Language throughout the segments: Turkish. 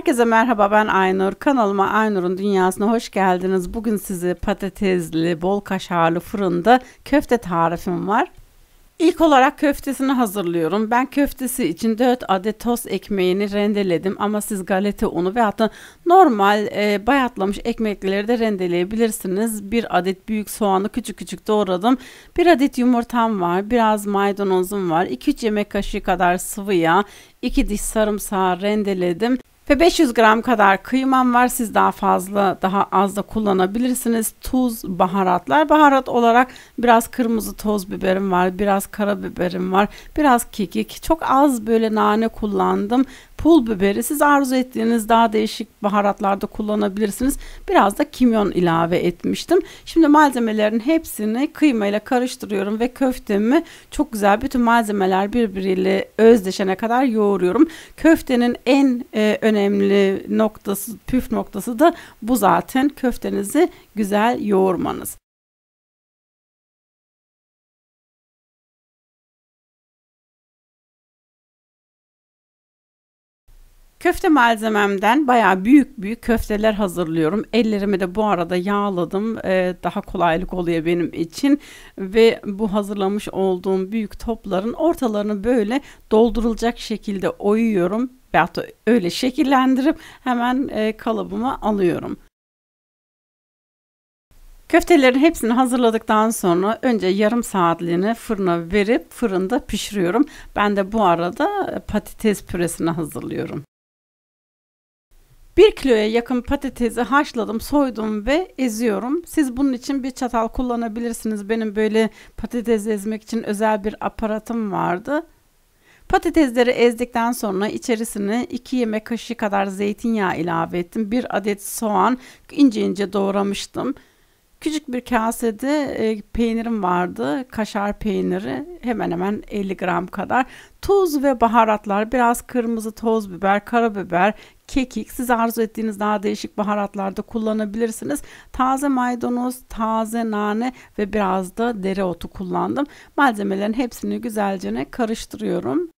Herkese merhaba ben Aynur. Kanalıma Aynur'un dünyasına hoş geldiniz. Bugün sizi patatesli, bol kaşarlı fırında köfte tarifim var. İlk olarak köftesini hazırlıyorum. Ben köftesi için 4 adet toz ekmeğini rendeledim ama siz galeta unu ve da normal e, bayatlamış ekmekleri de rendeleyebilirsiniz. 1 adet büyük soğanı küçük küçük doğradım. 1 adet yumurtam var, biraz maydanozum var, 2-3 yemek kaşığı kadar sıvı yağ, 2 diş sarımsağı rendeledim ve 500 gram kadar kıymam var. Siz daha fazla daha az da kullanabilirsiniz. Tuz, baharatlar. Baharat olarak biraz kırmızı toz biberim var. Biraz karabiberim var. Biraz kekik. Çok az böyle nane kullandım pul biberi siz arzu ettiğiniz daha değişik baharatlarda kullanabilirsiniz. Biraz da kimyon ilave etmiştim. Şimdi malzemelerin hepsini kıyma ile karıştırıyorum ve köftemi çok güzel bütün malzemeler birbiriyle özdeşene kadar yoğuruyorum. Köftenin en e, önemli noktası, püf noktası da bu zaten köftenizi güzel yoğurmanız. Köfte malzememden baya büyük büyük köfteler hazırlıyorum. Ellerimi de bu arada yağladım. Ee, daha kolaylık oluyor benim için. Ve bu hazırlamış olduğum büyük topların ortalarını böyle doldurulacak şekilde oyuyorum. Veyahut da öyle şekillendirip hemen e, kalıbıma alıyorum. Köftelerin hepsini hazırladıktan sonra önce yarım saatliğine fırına verip fırında pişiriyorum. Ben de bu arada patates püresini hazırlıyorum. Bir kiloya yakın patatesi haşladım, soydum ve eziyorum. Siz bunun için bir çatal kullanabilirsiniz. Benim böyle patates ezmek için özel bir aparatım vardı. Patatesleri ezdikten sonra içerisine 2 yemek kaşığı kadar zeytinyağı ilave ettim. Bir adet soğan ince ince doğramıştım. Küçük bir kasede e, peynirim vardı. Kaşar peyniri hemen hemen 50 gram kadar. Tuz ve baharatlar biraz kırmızı toz biber, karabiber, kekik. Siz arzu ettiğiniz daha değişik baharatlarda kullanabilirsiniz. Taze maydanoz, taze nane ve biraz da dereotu kullandım. Malzemelerin hepsini güzelce karıştırıyorum.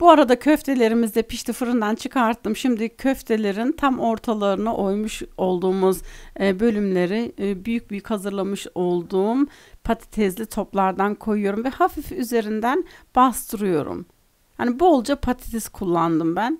Bu arada köftelerimiz de pişti fırından çıkarttım. Şimdi köftelerin tam ortalarına oymuş olduğumuz e, bölümleri e, büyük büyük hazırlamış olduğum patatesli toplardan koyuyorum ve hafif üzerinden bastırıyorum. Hani bolca patates kullandım ben.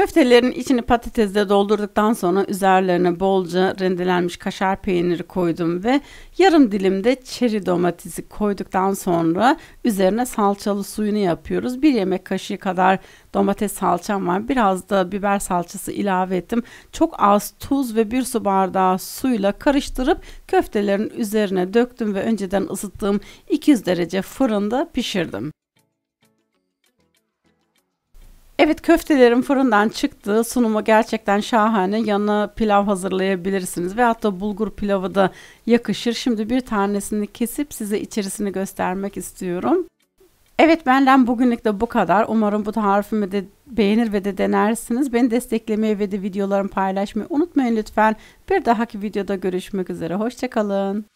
Köftelerin içini patatesle doldurduktan sonra üzerlerine bolca rendelenmiş kaşar peyniri koydum ve yarım dilimde çeri domatesi koyduktan sonra üzerine salçalı suyunu yapıyoruz. Bir yemek kaşığı kadar domates salçam var. Biraz da biber salçası ilave ettim. Çok az tuz ve bir su bardağı suyla karıştırıp köftelerin üzerine döktüm ve önceden ısıttığım 200 derece fırında pişirdim. Evet köftelerin fırından çıktı sunumu gerçekten şahane. Yanına pilav hazırlayabilirsiniz ve da bulgur pilavı da yakışır. Şimdi bir tanesini kesip size içerisini göstermek istiyorum. Evet benden bugünlük de bu kadar. Umarım bu tarifimi de beğenir ve de denersiniz. Beni desteklemeyi ve de videolarımı paylaşmayı unutmayın lütfen. Bir dahaki videoda görüşmek üzere. Hoşçakalın.